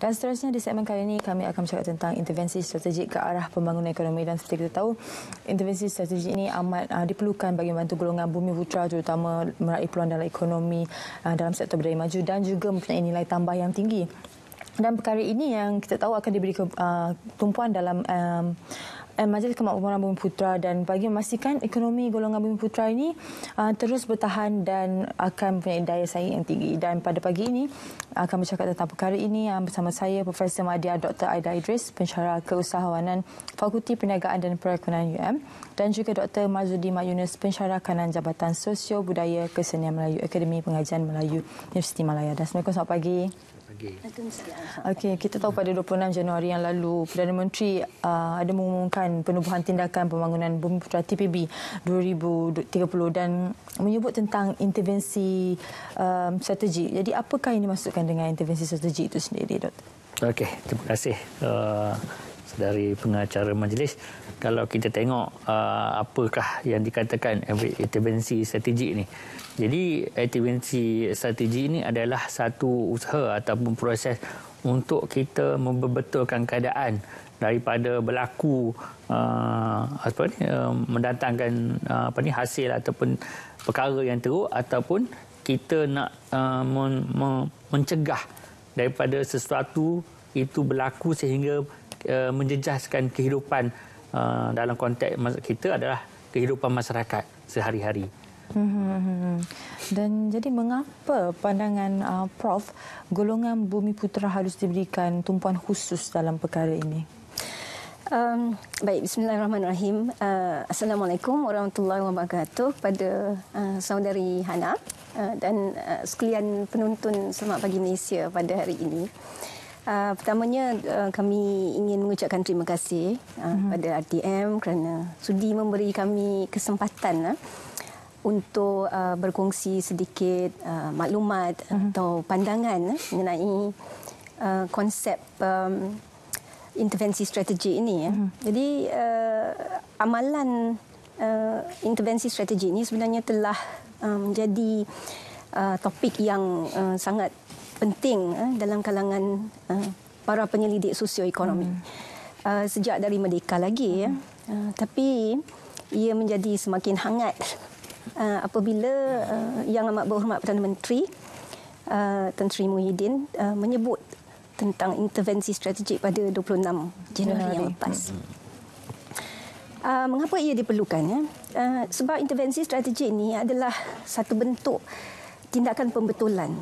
Dan seterusnya di segmen kali ini kami akan bercakap tentang intervensi strategik ke arah pembangunan ekonomi dan seperti kita tahu intervensi strategik ini amat uh, diperlukan bagi membantu golongan bumi putra terutama meraih peluang dalam ekonomi uh, dalam sektor berdaya maju dan juga mempunyai nilai tambah yang tinggi. Dan perkara ini yang kita tahu akan diberi ke, uh, tumpuan dalam um, Eh, majlis Kemakmuran Bumi Putra dan bagi memastikan ekonomi golongan Bumi Putra ini uh, terus bertahan dan akan punya daya saing yang tinggi. Dan pada pagi ini akan bercakap tentang perkara ini uh, bersama saya Profesor Madia Dr. Aida Idris, pensyarah keusahawanan Fakulti Perniagaan dan Perekonomian UM dan juga Dr. Mazudi Mak Yunus, kanan Jabatan Sosio Budaya Kesenian Melayu Akademi Pengajian Melayu Universiti Malaya. Dan selamat pagi lagi. Okey, kita tahu pada 26 Januari yang lalu Perdana Menteri uh, ada mengumumkan penubuhan tindakan pembangunan Bumi Putra TPB 2030 dan menyebut tentang intervensi um, strategi. Jadi apakah yang dimaksudkan dengan intervensi strategi itu sendiri, Doktor? Okey, terima kasih. Uh, dari pengacara majlis kalau kita tengok uh, apakah yang dikatakan intervensi strategik ini. Jadi intervensi strategik ini adalah satu usaha ataupun proses untuk kita membetulkan keadaan daripada berlaku uh, apa ni uh, mendatangkan uh, apa ni hasil ataupun perkara yang teruk ataupun kita nak uh, mencegah daripada sesuatu itu berlaku sehingga Eh, menjejaskan kehidupan uh, dalam konteks kita adalah kehidupan masyarakat sehari-hari. Hmm, dan jadi mengapa pandangan uh, Prof golongan Bumi Putera harus diberikan tumpuan khusus dalam perkara ini? Um, baik, Bismillahirrahmanirrahim. Uh, Assalamualaikum warahmatullahi wabarakatuh pada uh, saudari Hana uh, dan uh, sekalian penonton Selamat Pagi Malaysia pada hari ini. Uh, Uh, pertamanya uh, kami ingin mengucapkan terima kasih uh, ah, mm-hmm. pada RTM kerana sudi memberi kami kesempatan uh, untuk uh, berkongsi sedikit uh, maklumat mm-hmm. atau pandangan uh, mengenai uh, konsep um, intervensi strategi ini. Uh. Mm-hmm. Jadi uh, amalan uh, intervensi strategi ini sebenarnya telah menjadi um, uh, topik yang uh, sangat penting eh, dalam kalangan eh, para penyelidik sosioekonomi. Hmm. Uh, sejak dari merdeka lagi ya. Hmm. Uh, tapi ia menjadi semakin hangat uh, apabila uh, Yang Amat Berhormat Perdana Menteri uh, Tan Sri Muhyiddin uh, menyebut tentang intervensi strategik pada 26 Januari yang lepas. Uh, mengapa ia diperlukan? Ya? Uh, sebab intervensi strategi ini adalah satu bentuk tindakan pembetulan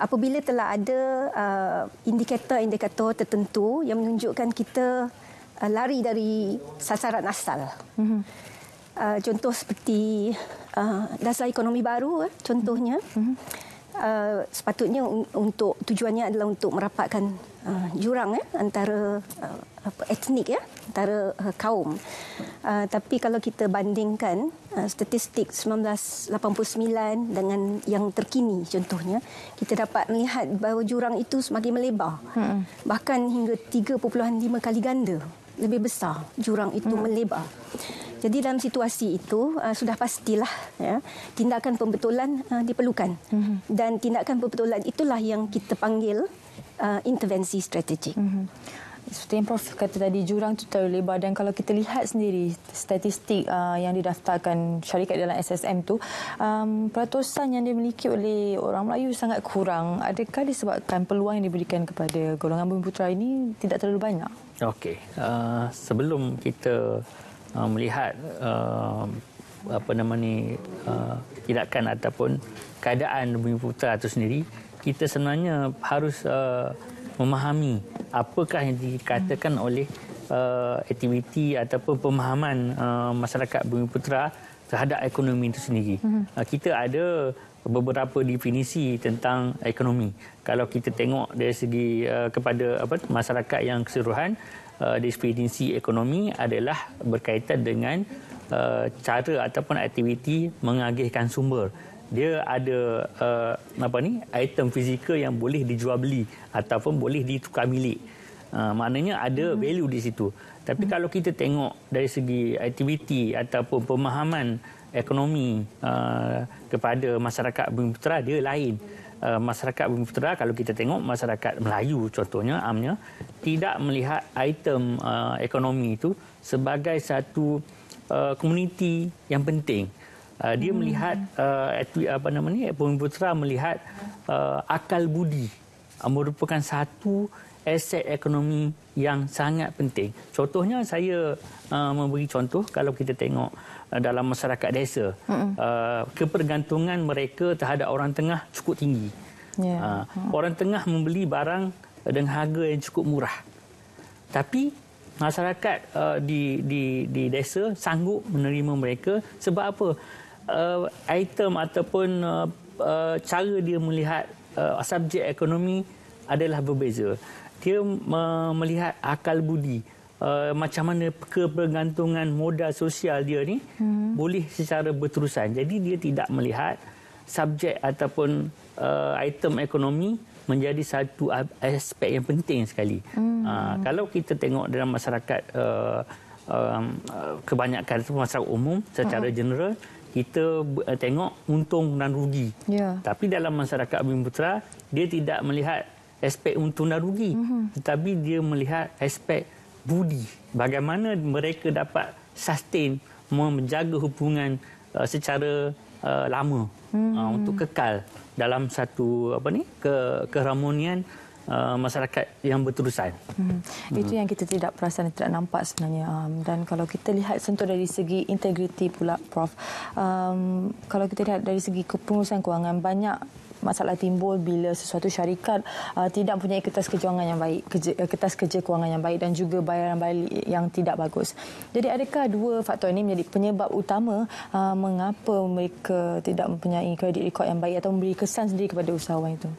apabila telah ada uh, indikator-indikator tertentu yang menunjukkan kita uh, lari dari sasaran asal. Mm-hmm. Uh, contoh seperti uh, dasar ekonomi baru eh, contohnya mm-hmm. uh, sepatutnya untuk tujuannya adalah untuk merapatkan uh, jurang eh antara uh, apa etnik ya antara uh, kaum. Uh, tapi kalau kita bandingkan uh, statistik 1989 dengan yang terkini contohnya, kita dapat melihat bahawa jurang itu semakin melebar. Hmm. Bahkan hingga 3.5 kali ganda lebih besar jurang itu hmm. melebar. Jadi dalam situasi itu uh, sudah pastilah ya tindakan pembetulan uh, diperlukan. Hmm. Dan tindakan pembetulan itulah yang kita panggil uh, intervensi strategik. Mm-hmm. Seperti yang Prof kata tadi, jurang itu terlalu lebar dan kalau kita lihat sendiri statistik uh, yang didaftarkan syarikat dalam SSM itu, um, peratusan yang dimiliki oleh orang Melayu sangat kurang. Adakah disebabkan peluang yang diberikan kepada golongan bumi putera ini tidak terlalu banyak? Okey. Uh, sebelum kita uh, melihat uh, apa nama ni uh, tindakan ataupun keadaan bumi putera itu sendiri, kita sebenarnya harus uh, memahami apakah yang dikatakan hmm. oleh uh, aktiviti ataupun pemahaman uh, masyarakat Bumi Putera terhadap ekonomi itu sendiri. Hmm. Uh, kita ada beberapa definisi tentang ekonomi. Kalau kita tengok dari segi uh, kepada apa masyarakat yang keseluruhan, uh, definisi ekonomi adalah berkaitan dengan uh, cara ataupun aktiviti mengagihkan sumber dia ada uh, apa ni item fizikal yang boleh dijual beli ataupun boleh ditukar milik. Uh, maknanya ada hmm. value di situ. Tapi hmm. kalau kita tengok dari segi aktiviti ataupun pemahaman ekonomi uh, kepada masyarakat Bumi Putera dia lain. Uh, masyarakat Bumi Putera kalau kita tengok masyarakat Melayu contohnya amnya tidak melihat item uh, ekonomi itu sebagai satu uh, yang penting uh, dia hmm. melihat uh, apa ni Bumi Putra melihat uh, akal budi uh, merupakan satu aset ekonomi yang sangat penting. Contohnya saya uh, memberi contoh kalau kita tengok uh, dalam masyarakat desa hmm. uh, kepergantungan mereka terhadap orang tengah cukup tinggi. Yeah. Uh, hmm. orang tengah membeli barang dengan harga yang cukup murah. Tapi masyarakat uh, di di di desa sanggup menerima mereka sebab apa? uh, item ataupun uh, uh, cara dia melihat uh, subjek ekonomi adalah berbeza. Dia uh, melihat akal budi Uh, macam mana kepergantungan modal sosial dia ni hmm. boleh secara berterusan. Jadi dia tidak melihat subjek ataupun uh, item ekonomi menjadi satu aspek yang penting sekali. Hmm. Uh, kalau kita tengok dalam masyarakat uh, um, uh, kebanyakan masyarakat umum secara hmm. general kita uh, tengok untung dan rugi. Yeah. Tapi dalam masyarakat Bumi Putera, dia tidak melihat aspek untung dan rugi. Mm -hmm. Tetapi dia melihat aspek budi. Bagaimana mereka dapat sustain, menjaga hubungan uh, secara uh, lama mm -hmm. uh, untuk kekal dalam satu apa ni ke keharmonian Uh, masyarakat yang berterusan. Hmm. Itu yang kita tidak perasan tidak nampak sebenarnya. Um, dan kalau kita lihat sentuh dari segi integriti pula, Prof. Um, kalau kita lihat dari segi kepengurusan kewangan, banyak masalah timbul bila sesuatu syarikat uh, tidak punya kertas kejuangan yang baik, kerja, uh, kertas kerja kewangan yang baik dan juga bayaran balik yang tidak bagus. Jadi adakah dua faktor ini menjadi penyebab utama uh, mengapa mereka tidak mempunyai kredit rekod yang baik atau memberi kesan sendiri kepada usahawan itu?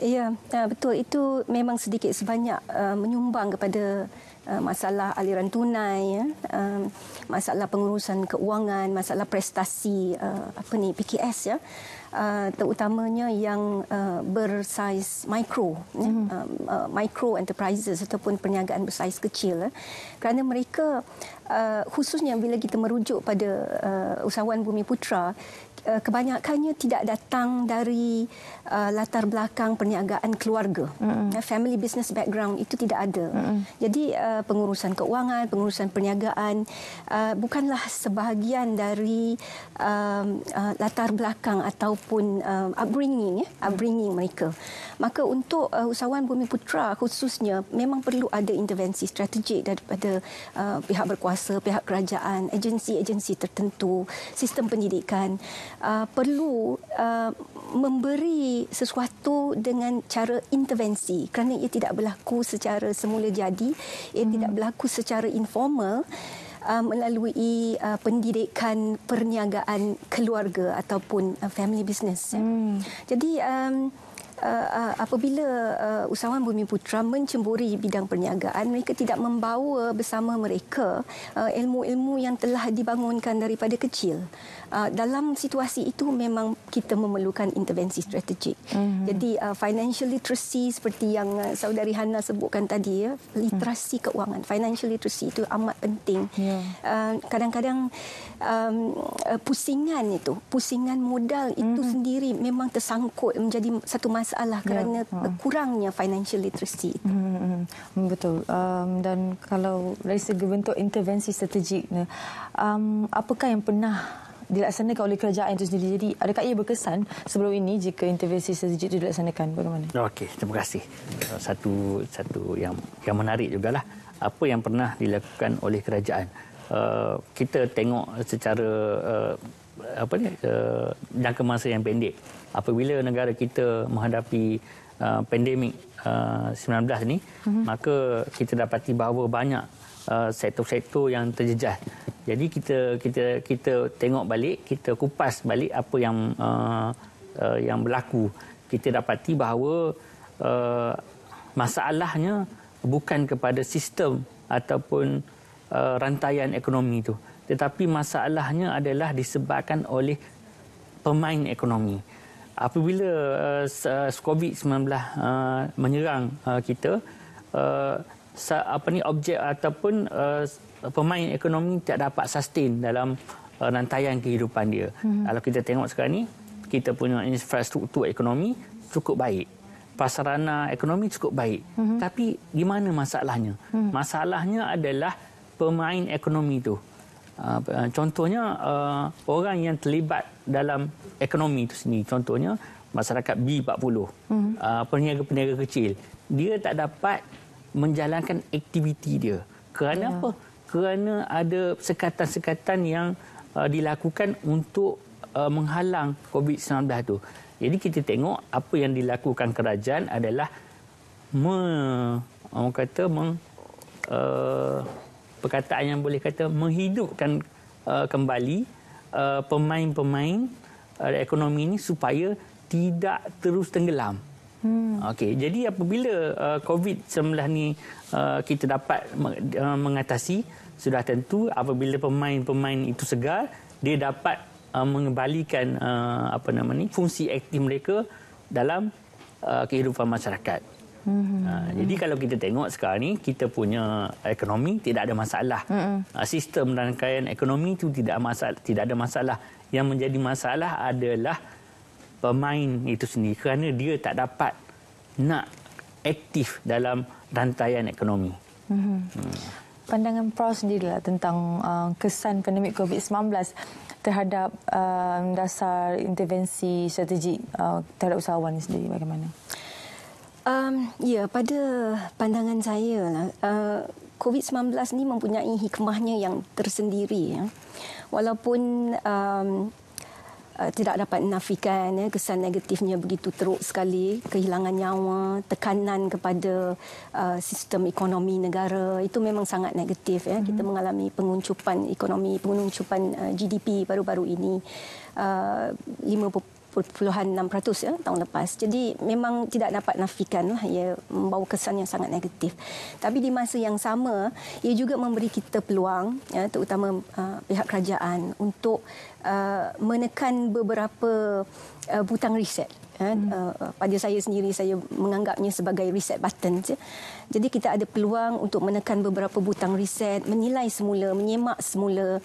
Ya, ya, betul. Itu memang sedikit sebanyak uh, menyumbang kepada uh, masalah aliran tunai, ya. um, masalah pengurusan keuangan, masalah prestasi uh, apa ni PKS ya. Terutamanya yang bersaiz mikro, mm-hmm. mikro enterprises ataupun perniagaan bersaiz kecil. Kerana mereka khususnya bila kita merujuk pada usahawan bumi putra, Eh, kebanyakannya tidak datang dari uh, latar belakang perniagaan keluarga. Mm-hmm. Family business background itu tidak ada. Mm-hmm. Jadi uh, pengurusan keuangan, pengurusan perniagaan uh, bukanlah sebahagian dari uh, uh, latar belakang ataupun uh, upbringing mm-hmm. upbringing mereka. Maka untuk uh, usahawan Bumi Putra khususnya memang perlu ada intervensi strategik daripada uh, pihak berkuasa, pihak kerajaan, agensi-agensi tertentu, sistem pendidikan uh, perlu uh, memberi sesuatu dengan cara intervensi kerana ia tidak berlaku secara semula jadi ia hmm. tidak berlaku secara informal uh, melalui uh, pendidikan perniagaan keluarga ataupun uh, family business ya. hmm. jadi um, Uh, uh, apabila uh, usahawan Bumi Putra mencemburi bidang perniagaan, mereka tidak membawa bersama mereka uh, ilmu-ilmu yang telah dibangunkan daripada kecil. Uh, dalam situasi itu memang kita memerlukan intervensi strategik. Mm-hmm. Jadi uh, financial literacy seperti yang uh, saudari Hana sebutkan tadi ya, literasi mm. keuangan, financial literacy itu amat penting. Yeah. Uh, kadang-kadang um, uh, pusingan itu, pusingan modal itu mm-hmm. sendiri memang tersangkut menjadi satu masalah masalah ya. kerana ya. Hmm. kurangnya financial literacy itu. Hmm, hmm, hmm, betul. Um, dan kalau dari segi bentuk intervensi strategik, um, apakah yang pernah dilaksanakan oleh kerajaan itu sendiri? Jadi adakah ia berkesan sebelum ini jika intervensi strategik itu dilaksanakan? Bagaimana? Okey, terima kasih. Uh, satu satu yang yang menarik lah Apa yang pernah dilakukan oleh kerajaan? Uh, kita tengok secara uh, apa ni uh, jangka masa yang pendek apabila negara kita menghadapi uh, pandemik uh, eh, 19 ni mm-hmm. maka kita dapati bahawa banyak uh, sektor-sektor yang terjejas jadi kita kita kita tengok balik kita kupas balik apa yang uh, uh, yang berlaku kita dapati bahawa uh, masalahnya bukan kepada sistem ataupun uh, rantaian ekonomi itu. Uh, tetapi masalahnya adalah disebabkan oleh pemain ekonomi. Apabila uh, COVID-19 uh, menyerang uh, kita, uh, apa ni objek ataupun uh, pemain ekonomi tidak dapat sustain dalam uh, rantaian kehidupan dia. Hmm. Kalau kita tengok sekarang ni, kita punya infrastruktur ekonomi cukup baik. Pasarana ekonomi cukup baik. Hmm. Tapi gimana masalahnya? Hmm. Masalahnya adalah pemain ekonomi itu. Ah, ah, contohnya uh, orang yang terlibat dalam ekonomi itu sendiri contohnya masyarakat B40 hmm. uh, peniaga-peniaga kecil dia tak dapat menjalankan aktiviti dia kerana yeah. apa kerana ada sekatan-sekatan yang uh, dilakukan untuk uh, menghalang COVID-19 tu. Jadi kita tengok apa yang dilakukan kerajaan adalah me, orang kata meng, uh, perkataan yang boleh kata menghidupkan uh, kembali uh, pemain-pemain uh, ekonomi ini supaya tidak terus tenggelam. Hmm. Okey, jadi apabila uh, COVID-19 ni uh, kita dapat uh, mengatasi sudah tentu apabila pemain-pemain itu segar, dia dapat uh, mengembalikan uh, apa nama ni fungsi aktif mereka dalam uh, kehidupan masyarakat. Mm-hmm. Ha, jadi kalau kita tengok sekarang ni kita punya ekonomi tidak ada masalah. Mm-hmm. Ha, sistem rangkaian ekonomi itu tidak masalah, tidak ada masalah. Yang menjadi masalah adalah pemain itu sendiri kerana dia tak dapat nak aktif dalam rantaian ekonomi. Mm-hmm. Hmm. Pandangan Prof sendiri lah tentang uh, kesan pandemik COVID-19 terhadap uh, dasar intervensi strategik uh, terhadap usahawan sendiri bagaimana? Um, ya, pada pandangan saya, lah, uh, COVID-19 ni mempunyai hikmahnya yang tersendiri. Ya. Walaupun um, uh, tidak dapat menafikan ya, kesan negatifnya begitu teruk sekali, kehilangan nyawa, tekanan kepada uh, sistem ekonomi negara, itu memang sangat negatif. Ya. Kita mhm. mengalami penguncupan ekonomi, penguncupan uh, GDP baru-baru ini. Uh, puluhan 5.6% ya tahun lepas. Jadi memang tidak dapat nafikan lah ia membawa kesan yang sangat negatif. Tapi di masa yang sama ia juga memberi kita peluang ya terutama uh, pihak kerajaan untuk uh, menekan beberapa uh, butang riset ya. hmm. uh, uh, pada saya sendiri saya menganggapnya sebagai reset button je. Ya. Jadi kita ada peluang untuk menekan beberapa butang reset, menilai semula, menyemak semula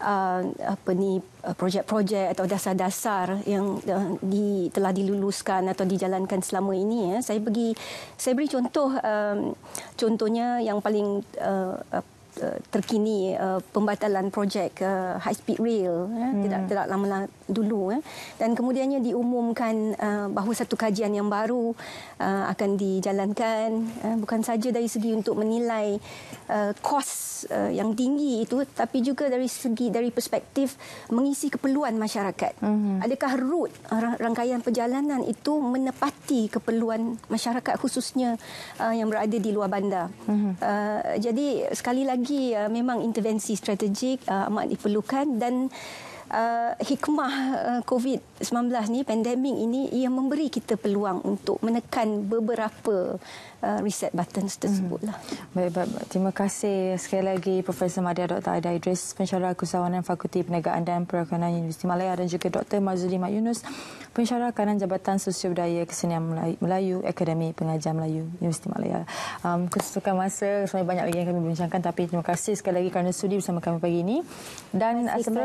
uh, apa ni uh, projek-projek atau dasar-dasar yang uh, di, telah diluluskan atau dijalankan selama ini ya saya bagi saya beri contoh um, contohnya yang paling uh, uh Eh, terkini uh, pembatalan projek uh, high speed rail eh, hmm. tidak tidak lama, lama dulu eh. dan kemudiannya diumumkan uh, bahawa satu kajian yang baru uh, akan dijalankan uh, bukan saja dari segi untuk menilai uh, kos uh, yang tinggi itu tapi juga dari segi dari perspektif mengisi keperluan masyarakat hmm. adakah rut rangkaian perjalanan itu menepati keperluan masyarakat khususnya uh, yang berada di luar bandar hmm. uh, jadi sekali lagi lagi uh, memang intervensi strategik uh, amat diperlukan dan uh, hikmah eh, COVID-19 ni, pandemik ini, ia memberi kita peluang untuk menekan beberapa uh, reset buttons tersebut. Lah. Hmm. Baik, baik, baik. Terima kasih sekali lagi Profesor Madia Dr. Aida Idris, Pensyarah Kusawanan Fakulti Perniagaan dan Perakanan Universiti Malaya dan juga Dr. Mazuli Mak Yunus, Pensyarah Kanan Jabatan Sosiobudaya Kesenian Melayu, Akademi Pengajar Melayu Universiti Malaya. Um, Kesusukan masa, sebenarnya banyak lagi yang kami bincangkan tapi terima kasih sekali lagi kerana sudi bersama kami pagi ini. Dan Terima